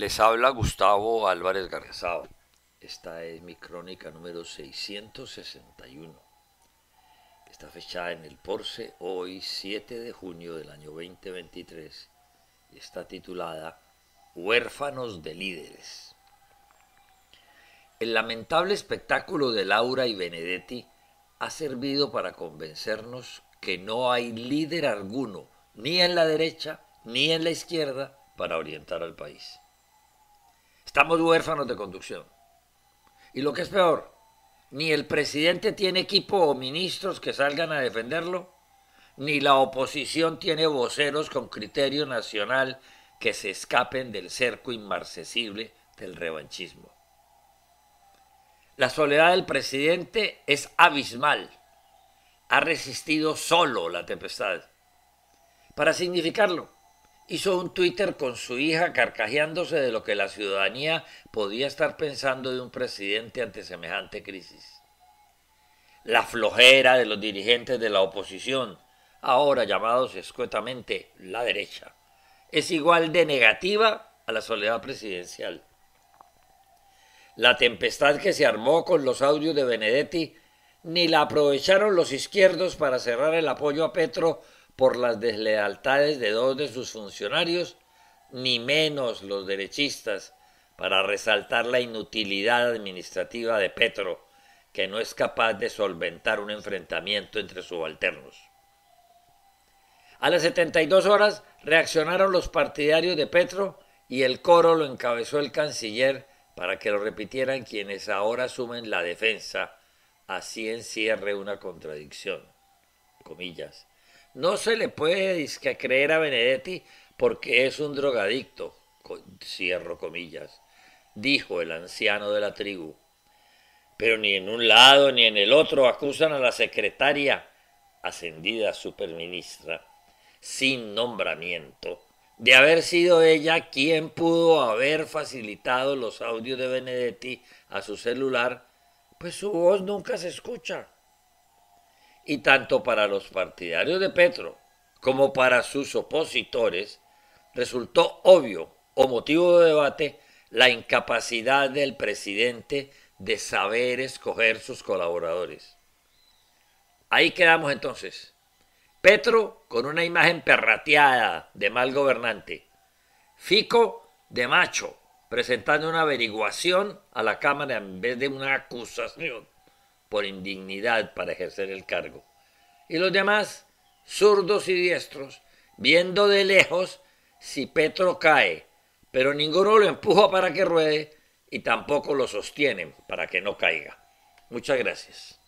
Les habla Gustavo Álvarez Garzao. Esta es mi crónica número 661. Está fechada en el Porce hoy 7 de junio del año 2023 y está titulada Huérfanos de líderes. El lamentable espectáculo de Laura y Benedetti ha servido para convencernos que no hay líder alguno, ni en la derecha ni en la izquierda, para orientar al país. Estamos huérfanos de conducción. Y lo que es peor, ni el presidente tiene equipo o ministros que salgan a defenderlo, ni la oposición tiene voceros con criterio nacional que se escapen del cerco inmarcesible del revanchismo. La soledad del presidente es abismal. Ha resistido solo la tempestad. Para significarlo, hizo un Twitter con su hija carcajeándose de lo que la ciudadanía podía estar pensando de un presidente ante semejante crisis. La flojera de los dirigentes de la oposición, ahora llamados escuetamente la derecha, es igual de negativa a la soledad presidencial. La tempestad que se armó con los audios de Benedetti ni la aprovecharon los izquierdos para cerrar el apoyo a Petro por las deslealtades de dos de sus funcionarios, ni menos los derechistas, para resaltar la inutilidad administrativa de Petro, que no es capaz de solventar un enfrentamiento entre subalternos. A las 72 horas reaccionaron los partidarios de Petro y el coro lo encabezó el canciller para que lo repitieran quienes ahora asumen la defensa. Así encierre una contradicción. Comillas. No se le puede creer a Benedetti porque es un drogadicto, cierro comillas, dijo el anciano de la tribu. Pero ni en un lado ni en el otro acusan a la secretaria, ascendida superministra, sin nombramiento, de haber sido ella quien pudo haber facilitado los audios de Benedetti a su celular, pues su voz nunca se escucha y tanto para los partidarios de Petro como para sus opositores, resultó obvio o motivo de debate la incapacidad del presidente de saber escoger sus colaboradores. Ahí quedamos entonces. Petro con una imagen perrateada de mal gobernante. Fico de macho, presentando una averiguación a la Cámara en vez de una acusación por indignidad para ejercer el cargo. Y los demás, zurdos y diestros, viendo de lejos si Petro cae, pero ninguno lo empuja para que ruede y tampoco lo sostienen para que no caiga. Muchas gracias.